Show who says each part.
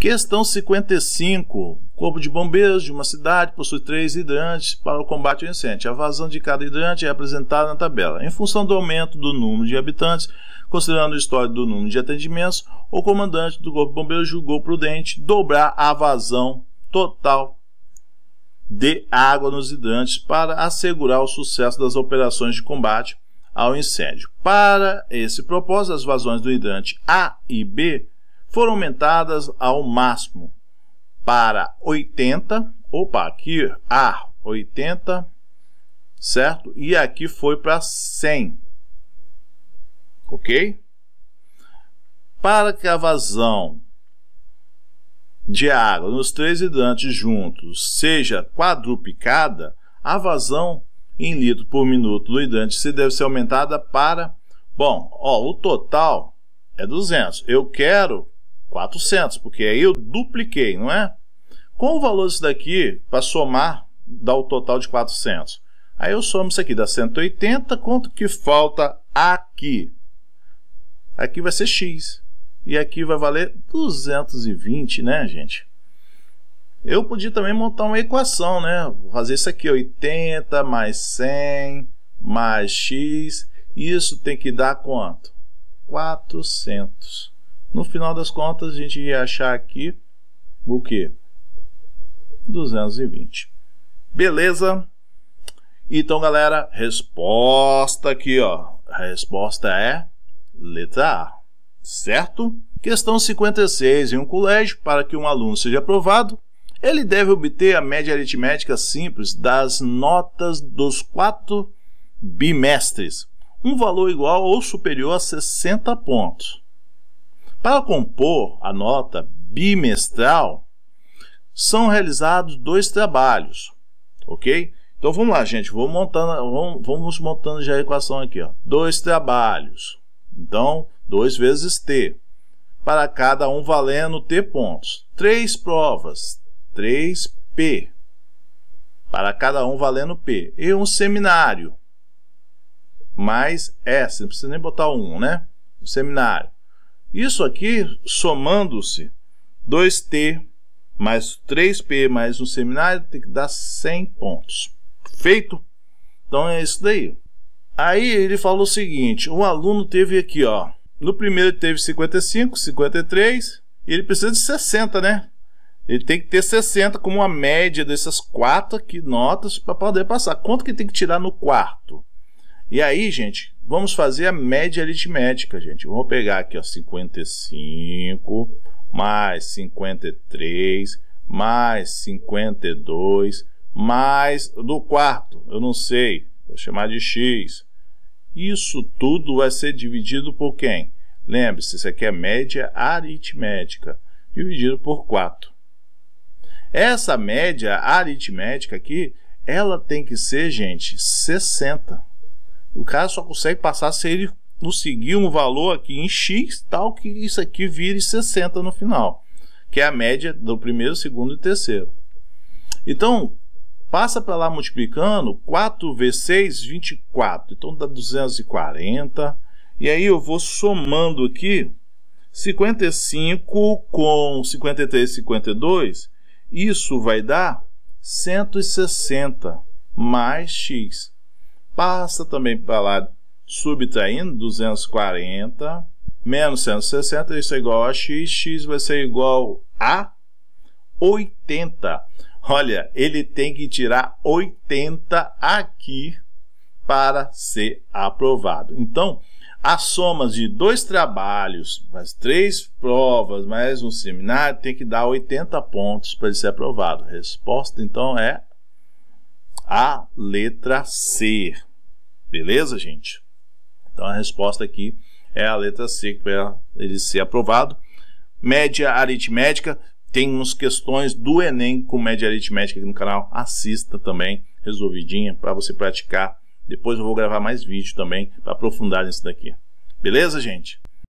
Speaker 1: Questão 55. Corpo de bombeiros de uma cidade possui três hidrantes para o combate ao incêndio. A vazão de cada hidrante é apresentada na tabela. Em função do aumento do número de habitantes, considerando o histórico do número de atendimentos, o comandante do Corpo de Bombeiros julgou prudente dobrar a vazão total de água nos hidrantes para assegurar o sucesso das operações de combate ao incêndio. Para esse propósito, as vazões do hidrante A e B foram aumentadas ao máximo para 80, opa, aqui a ah, 80, certo? E aqui foi para 100. OK? Para que a vazão de água nos três hidrantes juntos seja quadruplicada, a vazão em litro por minuto do hidrante se deve ser aumentada para, bom, ó, o total é 200. Eu quero 400, porque aí eu dupliquei, não é? Com o valor disso daqui, para somar, dá o total de 400. Aí eu somo isso aqui, dá 180. Quanto que falta aqui? Aqui vai ser x. E aqui vai valer 220, né, gente? Eu podia também montar uma equação, né? Vou fazer isso aqui, 80 mais 100 mais x. Isso tem que dar quanto? 400. No final das contas, a gente ia achar aqui o que? 220. Beleza? Então, galera, resposta aqui, ó. A resposta é letra A, certo? Questão 56. Em um colégio, para que um aluno seja aprovado, ele deve obter a média aritmética simples das notas dos quatro bimestres, um valor igual ou superior a 60 pontos. Para compor a nota bimestral, são realizados dois trabalhos, ok? Então vamos lá, gente, vamos montando, vamos, vamos montando já a equação aqui, ó. Dois trabalhos, então 2 vezes t, para cada um valendo t pontos. Três provas, 3p, para cada um valendo p. E um seminário, mais s, não precisa nem botar um, né? Um seminário, isso aqui, somando-se 2T mais 3P mais um seminário, tem que dar 100 pontos. Feito? Então é isso daí. Aí ele falou o seguinte: o aluno teve aqui, ó. No primeiro teve 55, 53, e ele precisa de 60, né? Ele tem que ter 60 como a média dessas quatro aqui notas para poder passar. Quanto que tem que tirar no quarto? E aí, gente, Vamos fazer a média aritmética, gente. Vamos pegar aqui, ó, 55 mais 53 mais 52 mais do quarto, eu não sei, vou chamar de x. Isso tudo vai ser dividido por quem? Lembre-se, isso aqui é média aritmética, dividido por 4. Essa média aritmética aqui, ela tem que ser, gente, 60. O cara só consegue passar se ele conseguir um valor aqui em X, tal que isso aqui vire 60 no final, que é a média do primeiro, segundo e terceiro. Então, passa para lá multiplicando 4 vezes 6, 24. Então dá 240. E aí eu vou somando aqui 55 com 53, 52. Isso vai dar 160 mais x passa também para lá, subtraindo 240 menos 160, isso é igual a x, x vai ser igual a 80. Olha, ele tem que tirar 80 aqui para ser aprovado. Então, as somas de dois trabalhos, mais três provas, mais um seminário, tem que dar 80 pontos para ele ser aprovado. Resposta, então, é a letra C. Beleza, gente? Então a resposta aqui é a letra C para ele ser aprovado. Média aritmética, tem umas questões do Enem com média aritmética aqui no canal. Assista também, resolvidinha, para você praticar. Depois eu vou gravar mais vídeo também para aprofundar nisso daqui. Beleza, gente?